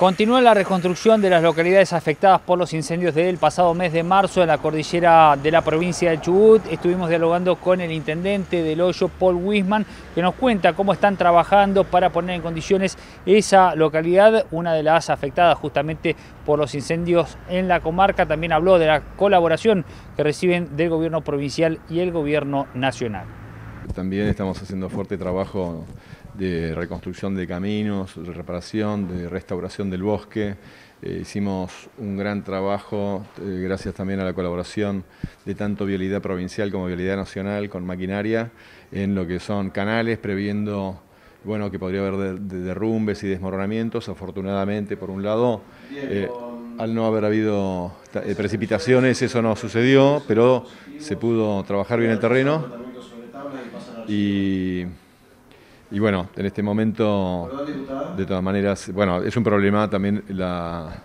Continúa la reconstrucción de las localidades afectadas por los incendios del pasado mes de marzo en la cordillera de la provincia de Chubut. Estuvimos dialogando con el intendente del hoyo, Paul Wisman, que nos cuenta cómo están trabajando para poner en condiciones esa localidad, una de las afectadas justamente por los incendios en la comarca. También habló de la colaboración que reciben del gobierno provincial y el gobierno nacional. También estamos haciendo fuerte trabajo de reconstrucción de caminos, de reparación, de restauración del bosque. Eh, hicimos un gran trabajo, eh, gracias también a la colaboración de tanto Vialidad Provincial como Vialidad Nacional con maquinaria, en lo que son canales, previendo bueno, que podría haber derrumbes y desmoronamientos. Afortunadamente, por un lado, eh, al no haber habido precipitaciones, eso no sucedió, pero se pudo trabajar bien el terreno. Y, y bueno, en este momento, de todas maneras, bueno, es un problema también la,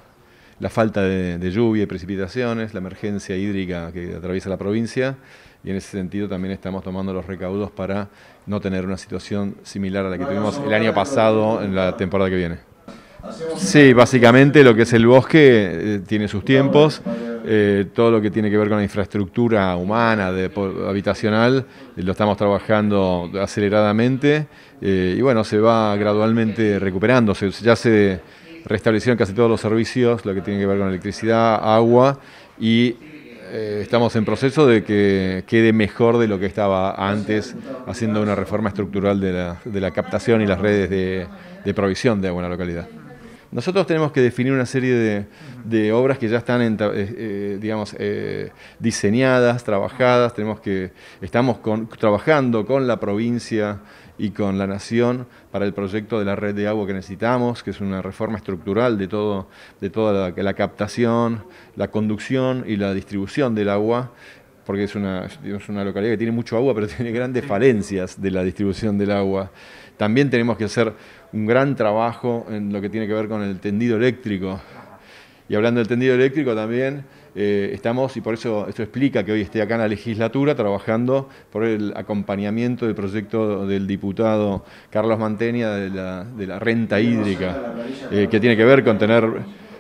falta de, lluvia y precipitaciones, la emergencia hídrica que atraviesa la provincia y en ese sentido también estamos tomando los recaudos para no tener una situación similar a la que tuvimos el año pasado en la temporada que viene. Sí, básicamente lo que es el bosque eh, tiene sus tiempos. Eh, todo lo que tiene que ver con la infraestructura humana, habitacional, lo estamos trabajando aceleradamente eh, y bueno, se va gradualmente recuperando, ya se restablecieron casi todos los servicios, lo que tiene que ver con electricidad, agua y eh, estamos en proceso de que quede mejor de lo que estaba antes, haciendo una reforma estructural de la, captación y las redes de, de provisión de agua en la localidad. Nosotros tenemos que definir una serie de, obras que ya están, eh, eh, digamos, eh, diseñadas, trabajadas, tenemos que, estamos trabajando con la provincia y con la nación para el proyecto de la red de agua que necesitamos, que es una reforma estructural de, todo, de toda la captación, la conducción y la distribución del agua porque es una, una localidad que tiene mucho agua, pero tiene grandes falencias de la distribución del agua. También tenemos que hacer un gran trabajo en lo que tiene que ver con el tendido eléctrico. Y hablando del tendido eléctrico también, eh, estamos, y por eso esto explica que hoy esté acá en la legislatura, trabajando por el acompañamiento del proyecto del diputado Carlos Mantenia de la, renta hídrica, eh, que tiene que ver con tener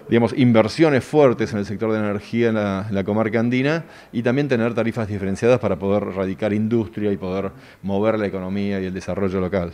digamos, inversiones fuertes en el sector de energía en la, comarca andina y también tener tarifas diferenciadas para poder radicar industria y poder mover la economía y el desarrollo local.